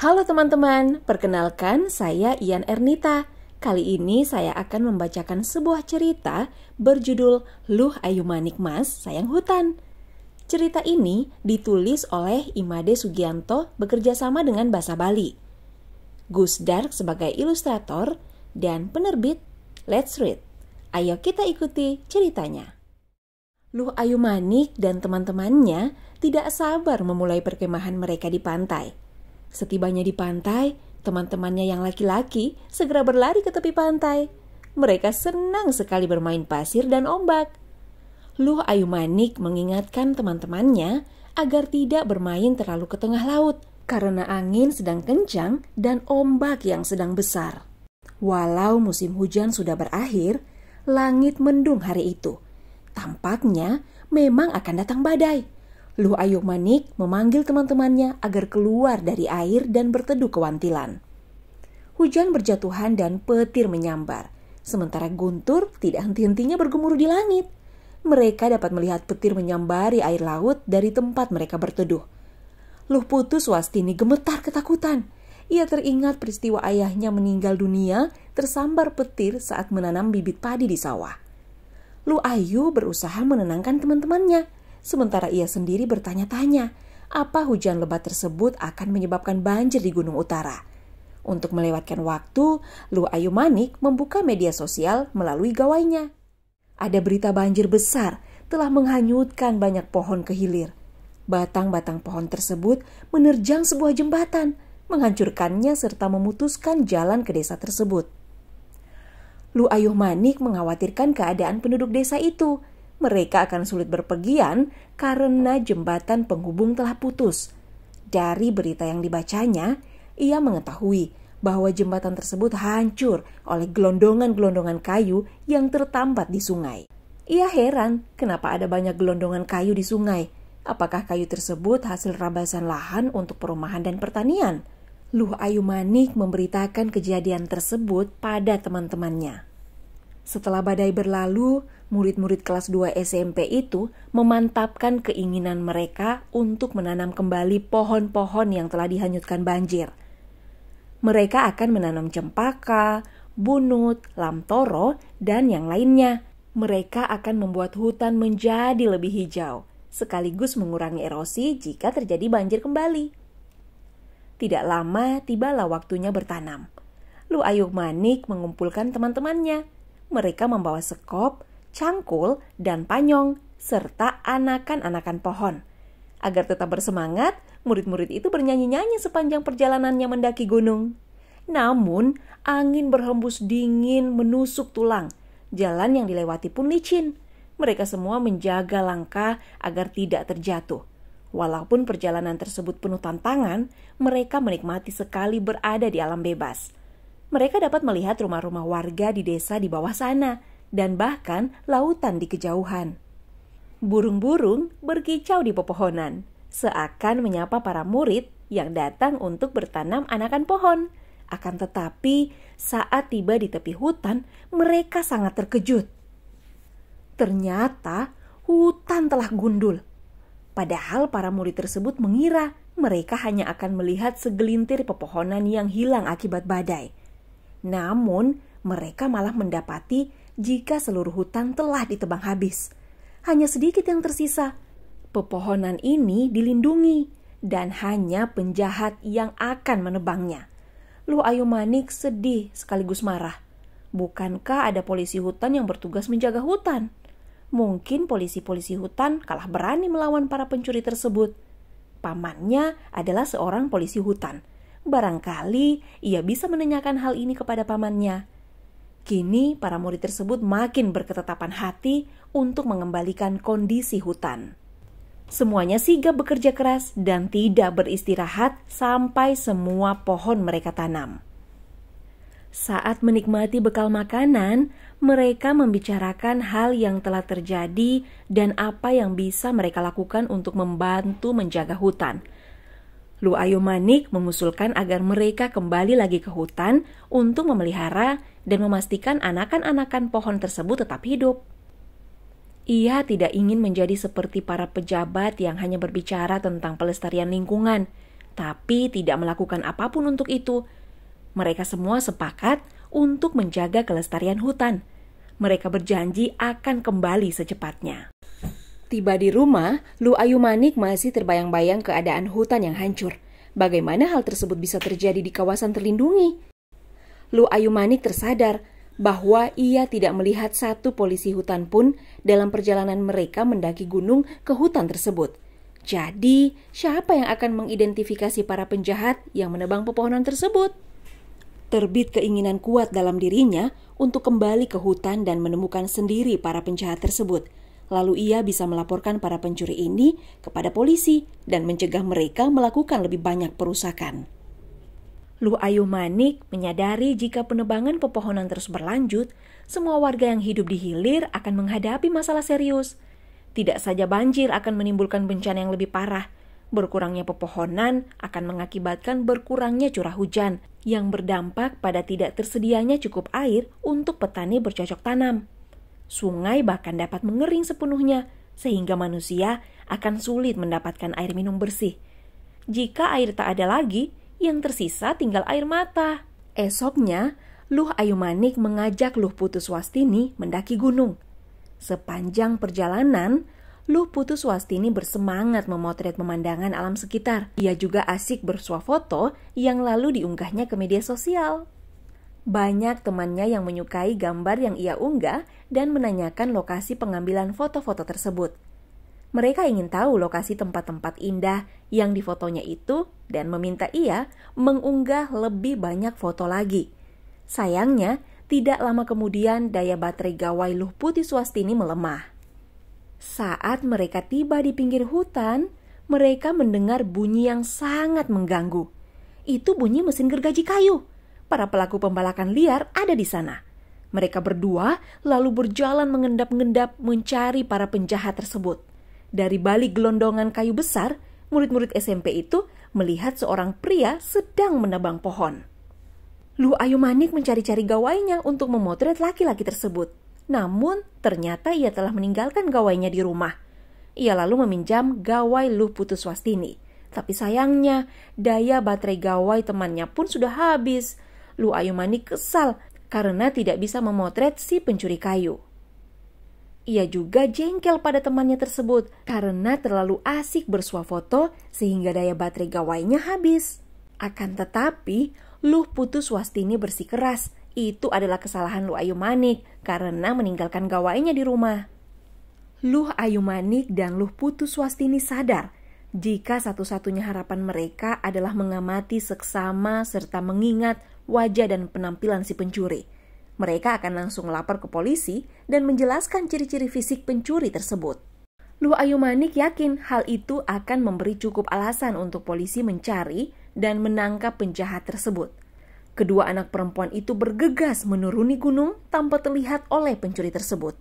Halo teman-teman, perkenalkan saya Ian Ernita. Kali ini saya akan membacakan sebuah cerita berjudul Luh Ayu Manik Mas Sayang Hutan. Cerita ini ditulis oleh Imade Sugianto bekerja sama dengan Bahasa Bali. Gus Dark sebagai ilustrator dan penerbit Let's Read. Ayo kita ikuti ceritanya. Luh Ayu Manik dan teman-temannya tidak sabar memulai perkemahan mereka di pantai Setibanya di pantai, teman-temannya yang laki-laki segera berlari ke tepi pantai. Mereka senang sekali bermain pasir dan ombak. Luh Ayu Manik mengingatkan teman-temannya agar tidak bermain terlalu ke tengah laut karena angin sedang kencang dan ombak yang sedang besar. Walau musim hujan sudah berakhir, langit mendung hari itu. Tampaknya memang akan datang badai. Luh Ayo Manik memanggil teman-temannya agar keluar dari air dan berteduh kewantilan. Hujan berjatuhan dan petir menyambar, sementara guntur tidak henti-hentinya bergemuruh di langit. Mereka dapat melihat petir menyambari air laut dari tempat mereka berteduh. Luh Putu Wastini gemetar ketakutan. Ia teringat peristiwa ayahnya meninggal dunia tersambar petir saat menanam bibit padi di sawah. Lu Ayu berusaha menenangkan teman-temannya sementara ia sendiri bertanya-tanya apa hujan lebat tersebut akan menyebabkan banjir di Gunung Utara. Untuk melewatkan waktu, Lu Ayu Manik membuka media sosial melalui gawainya. Ada berita banjir besar telah menghanyutkan banyak pohon ke hilir. Batang-batang pohon tersebut menerjang sebuah jembatan, menghancurkannya serta memutuskan jalan ke desa tersebut. Lu Ayuh Manik mengkhawatirkan keadaan penduduk desa itu mereka akan sulit berpergian karena jembatan penghubung telah putus. Dari berita yang dibacanya, ia mengetahui bahwa jembatan tersebut hancur oleh gelondongan-gelondongan kayu yang tertambat di sungai. Ia heran kenapa ada banyak gelondongan kayu di sungai. Apakah kayu tersebut hasil rabasan lahan untuk perumahan dan pertanian? Luh Ayu Manik memberitakan kejadian tersebut pada teman-temannya. Setelah badai berlalu, murid-murid kelas 2 SMP itu memantapkan keinginan mereka untuk menanam kembali pohon-pohon yang telah dihanyutkan banjir. Mereka akan menanam cempaka, bunut, lamtoro, dan yang lainnya. Mereka akan membuat hutan menjadi lebih hijau, sekaligus mengurangi erosi jika terjadi banjir kembali. Tidak lama, tibalah waktunya bertanam. Lu Ayuk Manik mengumpulkan teman-temannya mereka membawa sekop, cangkul, dan panyong, serta anakan-anakan pohon. Agar tetap bersemangat, murid-murid itu bernyanyi-nyanyi sepanjang perjalanannya mendaki gunung. Namun, angin berhembus dingin menusuk tulang. Jalan yang dilewati pun licin. Mereka semua menjaga langkah agar tidak terjatuh. Walaupun perjalanan tersebut penuh tantangan, mereka menikmati sekali berada di alam bebas mereka dapat melihat rumah-rumah warga di desa di bawah sana dan bahkan lautan di kejauhan. Burung-burung berkicau di pepohonan, seakan menyapa para murid yang datang untuk bertanam anakan pohon. Akan tetapi, saat tiba di tepi hutan, mereka sangat terkejut. Ternyata hutan telah gundul. Padahal para murid tersebut mengira mereka hanya akan melihat segelintir pepohonan yang hilang akibat badai. Namun, mereka malah mendapati jika seluruh hutan telah ditebang habis. Hanya sedikit yang tersisa. Pepohonan ini dilindungi dan hanya penjahat yang akan menebangnya. Lu Ayu Manik sedih sekaligus marah. Bukankah ada polisi hutan yang bertugas menjaga hutan? Mungkin polisi-polisi hutan kalah berani melawan para pencuri tersebut. Pamannya adalah seorang polisi hutan Barangkali ia bisa menanyakan hal ini kepada pamannya. Kini para murid tersebut makin berketetapan hati untuk mengembalikan kondisi hutan. Semuanya sigap bekerja keras dan tidak beristirahat sampai semua pohon mereka tanam. Saat menikmati bekal makanan, mereka membicarakan hal yang telah terjadi dan apa yang bisa mereka lakukan untuk membantu menjaga hutan. Luayo Manik mengusulkan agar mereka kembali lagi ke hutan untuk memelihara dan memastikan anakan-anakan pohon tersebut tetap hidup. Ia tidak ingin menjadi seperti para pejabat yang hanya berbicara tentang pelestarian lingkungan, tapi tidak melakukan apapun untuk itu. Mereka semua sepakat untuk menjaga kelestarian hutan. Mereka berjanji akan kembali secepatnya. Tiba di rumah, Lu Ayu Manik masih terbayang-bayang keadaan hutan yang hancur. Bagaimana hal tersebut bisa terjadi di kawasan terlindungi? Lu Ayu Manik tersadar bahwa ia tidak melihat satu polisi hutan pun dalam perjalanan mereka mendaki gunung ke hutan tersebut. Jadi, siapa yang akan mengidentifikasi para penjahat yang menebang pepohonan tersebut? Terbit keinginan kuat dalam dirinya untuk kembali ke hutan dan menemukan sendiri para penjahat tersebut. Lalu ia bisa melaporkan para pencuri ini kepada polisi dan mencegah mereka melakukan lebih banyak perusakan. Lu Ayu Manik menyadari jika penebangan pepohonan terus berlanjut, semua warga yang hidup di hilir akan menghadapi masalah serius. Tidak saja banjir akan menimbulkan bencana yang lebih parah, berkurangnya pepohonan akan mengakibatkan berkurangnya curah hujan yang berdampak pada tidak tersedianya cukup air untuk petani bercocok tanam sungai bahkan dapat mengering sepenuhnya, sehingga manusia akan sulit mendapatkan air minum bersih. Jika air tak ada lagi, yang tersisa tinggal air mata. Esoknya, Luh Ayumanik mengajak Luh Putuswastini mendaki gunung. Sepanjang perjalanan, Luh Putuswastini bersemangat memotret pemandangan alam sekitar. Ia juga asik bersuah foto yang lalu diunggahnya ke media sosial. Banyak temannya yang menyukai gambar yang ia unggah dan menanyakan lokasi pengambilan foto-foto tersebut. Mereka ingin tahu lokasi tempat-tempat indah yang difotonya itu dan meminta ia mengunggah lebih banyak foto lagi. Sayangnya, tidak lama kemudian daya baterai gawai Luh Putih Swastini melemah. Saat mereka tiba di pinggir hutan, mereka mendengar bunyi yang sangat mengganggu. Itu bunyi mesin gergaji kayu para pelaku pembalakan liar ada di sana. Mereka berdua lalu berjalan mengendap-endap mencari para penjahat tersebut. Dari balik gelondongan kayu besar, murid-murid SMP itu melihat seorang pria sedang menebang pohon. Lu Ayu Manik mencari-cari gawainya untuk memotret laki-laki tersebut. Namun, ternyata ia telah meninggalkan gawainya di rumah. Ia lalu meminjam gawai Lu Swastini. Tapi sayangnya, daya baterai gawai temannya pun sudah habis. Lu Ayumani kesal karena tidak bisa memotret si pencuri kayu. Ia juga jengkel pada temannya tersebut karena terlalu asik bersuah foto sehingga daya baterai gawainya habis. Akan tetapi, Luh Putus Wastini bersikeras, itu adalah kesalahan lu Ayu Manik karena meninggalkan gawainya di rumah. Luh Ayu Manik dan Luh Putus Wastini sadar jika satu-satunya harapan mereka adalah mengamati seksama serta mengingat wajah dan penampilan si pencuri. Mereka akan langsung lapor ke polisi dan menjelaskan ciri-ciri fisik pencuri tersebut. Luh Ayu Manik yakin hal itu akan memberi cukup alasan untuk polisi mencari dan menangkap penjahat tersebut. Kedua anak perempuan itu bergegas menuruni gunung tanpa terlihat oleh pencuri tersebut.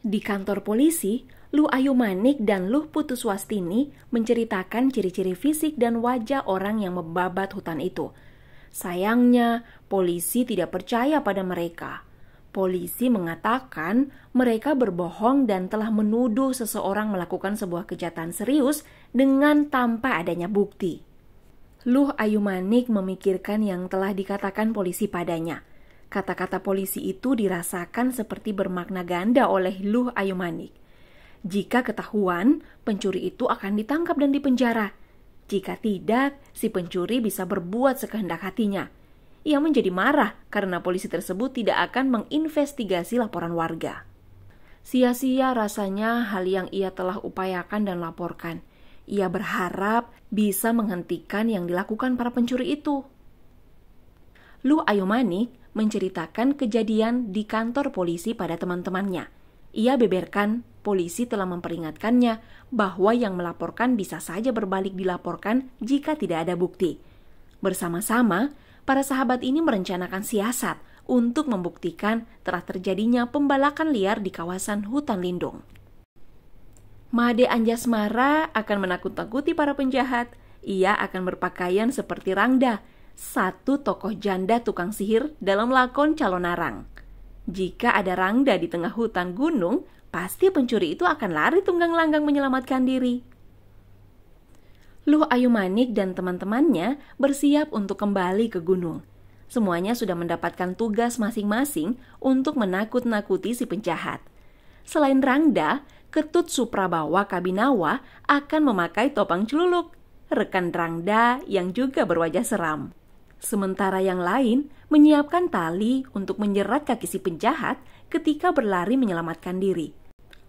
Di kantor polisi, Luh Ayu Manik dan Luh Putuswastini menceritakan ciri-ciri fisik dan wajah orang yang membabat hutan itu – Sayangnya, polisi tidak percaya pada mereka. Polisi mengatakan mereka berbohong dan telah menuduh seseorang melakukan sebuah kejahatan serius dengan tanpa adanya bukti. Luh Ayumanik memikirkan yang telah dikatakan polisi padanya. Kata-kata polisi itu dirasakan seperti bermakna ganda oleh Luh Ayumanik. Jika ketahuan, pencuri itu akan ditangkap dan dipenjara. Jika tidak, si pencuri bisa berbuat sekehendak hatinya. Ia menjadi marah karena polisi tersebut tidak akan menginvestigasi laporan warga. Sia-sia rasanya hal yang ia telah upayakan dan laporkan. Ia berharap bisa menghentikan yang dilakukan para pencuri itu. Lu Ayomanik menceritakan kejadian di kantor polisi pada teman-temannya – ia beberkan polisi telah memperingatkannya bahwa yang melaporkan bisa saja berbalik dilaporkan jika tidak ada bukti. Bersama-sama, para sahabat ini merencanakan siasat untuk membuktikan telah terjadinya pembalakan liar di kawasan hutan lindung. Made Anjasmara akan menakut-takuti para penjahat. Ia akan berpakaian seperti Rangda, satu tokoh janda tukang sihir dalam lakon calon arang. Jika ada rangda di tengah hutan gunung, pasti pencuri itu akan lari tunggang langgang menyelamatkan diri. Luh Ayu Manik dan teman-temannya bersiap untuk kembali ke gunung. Semuanya sudah mendapatkan tugas masing-masing untuk menakut-nakuti si penjahat. Selain Rangda, Ketut Suprabawa Kabinawa akan memakai topang celuluk, rekan Rangda yang juga berwajah seram. Sementara yang lain menyiapkan tali untuk menjerat kaki si penjahat ketika berlari menyelamatkan diri.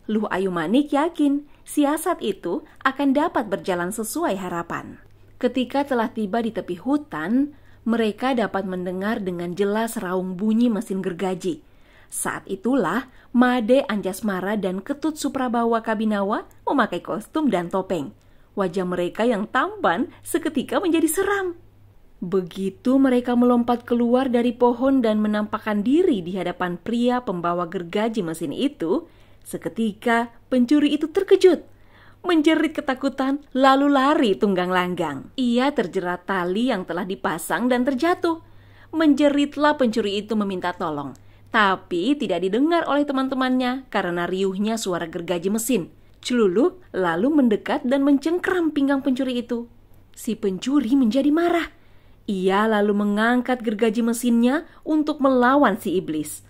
Luh Ayu Manik yakin siasat itu akan dapat berjalan sesuai harapan. Ketika telah tiba di tepi hutan, mereka dapat mendengar dengan jelas raung bunyi mesin gergaji. Saat itulah Made Anjasmara dan Ketut Suprabawa Kabinawa memakai kostum dan topeng. Wajah mereka yang tampan seketika menjadi seram. Begitu mereka melompat keluar dari pohon dan menampakkan diri di hadapan pria pembawa gergaji mesin itu, seketika pencuri itu terkejut, menjerit ketakutan, lalu lari tunggang langgang. Ia terjerat tali yang telah dipasang dan terjatuh. Menjeritlah pencuri itu meminta tolong, tapi tidak didengar oleh teman-temannya karena riuhnya suara gergaji mesin. Celuluk lalu mendekat dan mencengkram pinggang pencuri itu. Si pencuri menjadi marah ia lalu mengangkat gergaji mesinnya untuk melawan si iblis.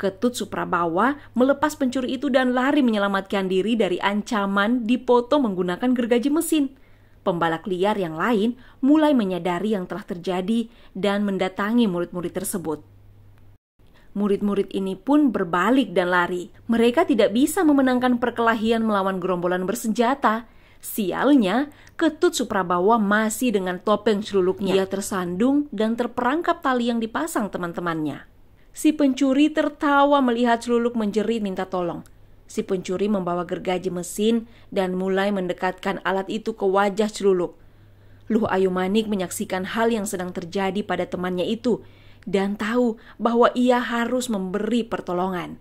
Ketut Suprabawa melepas pencuri itu dan lari menyelamatkan diri dari ancaman dipoto menggunakan gergaji mesin. Pembalak liar yang lain mulai menyadari yang telah terjadi dan mendatangi murid-murid tersebut. Murid-murid ini pun berbalik dan lari. Mereka tidak bisa memenangkan perkelahian melawan gerombolan bersenjata Sialnya, Ketut Suprabawa masih dengan topeng seluluknya. Ya. Ia tersandung dan terperangkap tali yang dipasang teman-temannya. Si pencuri tertawa melihat seluluk menjerit minta tolong. Si pencuri membawa gergaji mesin dan mulai mendekatkan alat itu ke wajah seluluk. Luh Ayu Manik menyaksikan hal yang sedang terjadi pada temannya itu dan tahu bahwa ia harus memberi pertolongan.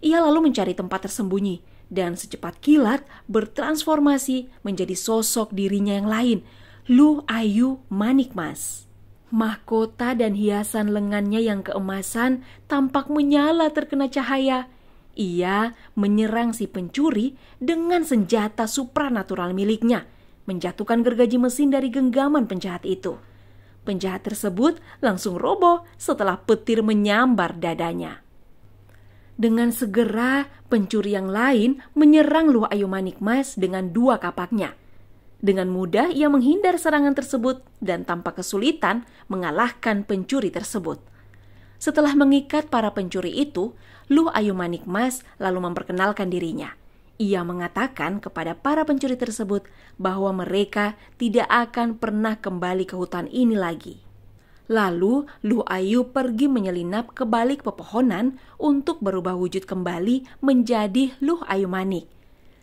Ia lalu mencari tempat tersembunyi dan secepat kilat bertransformasi menjadi sosok dirinya yang lain, Lu Ayu Manikmas. Mahkota dan hiasan lengannya yang keemasan tampak menyala terkena cahaya. Ia menyerang si pencuri dengan senjata supranatural miliknya, menjatuhkan gergaji mesin dari genggaman penjahat itu. Penjahat tersebut langsung roboh setelah petir menyambar dadanya. Dengan segera, pencuri yang lain menyerang Luah Ayu Mas dengan dua kapaknya. Dengan mudah ia menghindar serangan tersebut dan tanpa kesulitan mengalahkan pencuri tersebut. Setelah mengikat para pencuri itu, Luh Ayu Mas lalu memperkenalkan dirinya. Ia mengatakan kepada para pencuri tersebut bahwa mereka tidak akan pernah kembali ke hutan ini lagi. Lalu Lu Ayu pergi menyelinap ke balik pepohonan untuk berubah wujud kembali menjadi Lu Ayu Manik.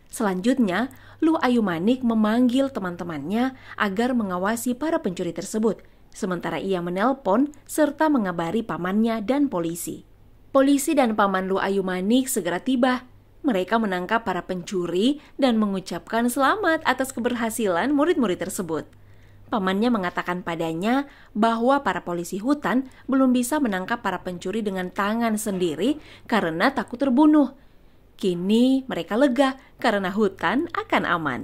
Selanjutnya, Lu Ayu Manik memanggil teman-temannya agar mengawasi para pencuri tersebut, sementara ia menelpon serta mengabari pamannya dan polisi. Polisi dan paman Lu Ayu Manik segera tiba. Mereka menangkap para pencuri dan mengucapkan selamat atas keberhasilan murid-murid tersebut. Pamannya mengatakan padanya bahwa para polisi hutan belum bisa menangkap para pencuri dengan tangan sendiri karena takut terbunuh. Kini mereka lega karena hutan akan aman.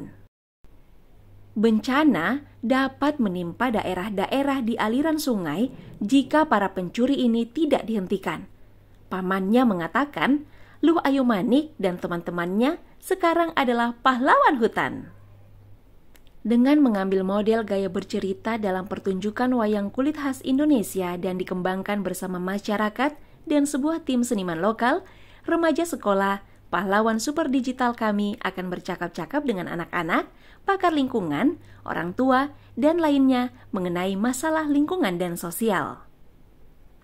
Bencana dapat menimpa daerah-daerah di aliran sungai jika para pencuri ini tidak dihentikan. Pamannya mengatakan, Luh Manik dan teman-temannya sekarang adalah pahlawan hutan dengan mengambil model gaya bercerita dalam pertunjukan wayang kulit khas Indonesia dan dikembangkan bersama masyarakat dan sebuah tim seniman lokal, remaja sekolah, pahlawan super digital kami akan bercakap-cakap dengan anak-anak, pakar lingkungan, orang tua, dan lainnya mengenai masalah lingkungan dan sosial.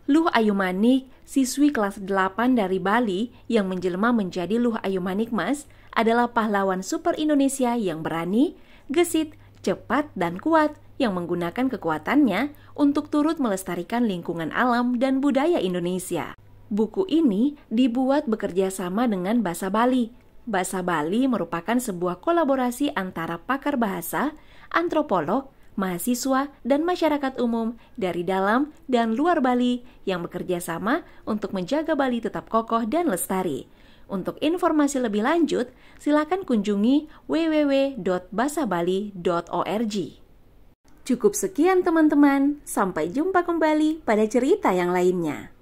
Luh Ayumanik, siswi kelas 8 dari Bali yang menjelma menjadi Luh Ayumanik Mas, adalah pahlawan super Indonesia yang berani, gesit, cepat, dan kuat yang menggunakan kekuatannya untuk turut melestarikan lingkungan alam dan budaya Indonesia. Buku ini dibuat bekerja sama dengan Bahasa Bali. Bahasa Bali merupakan sebuah kolaborasi antara pakar bahasa, antropolog, mahasiswa, dan masyarakat umum dari dalam dan luar Bali yang bekerja sama untuk menjaga Bali tetap kokoh dan lestari. Untuk informasi lebih lanjut, silakan kunjungi www.basabali.org. Cukup sekian teman-teman, sampai jumpa kembali pada cerita yang lainnya.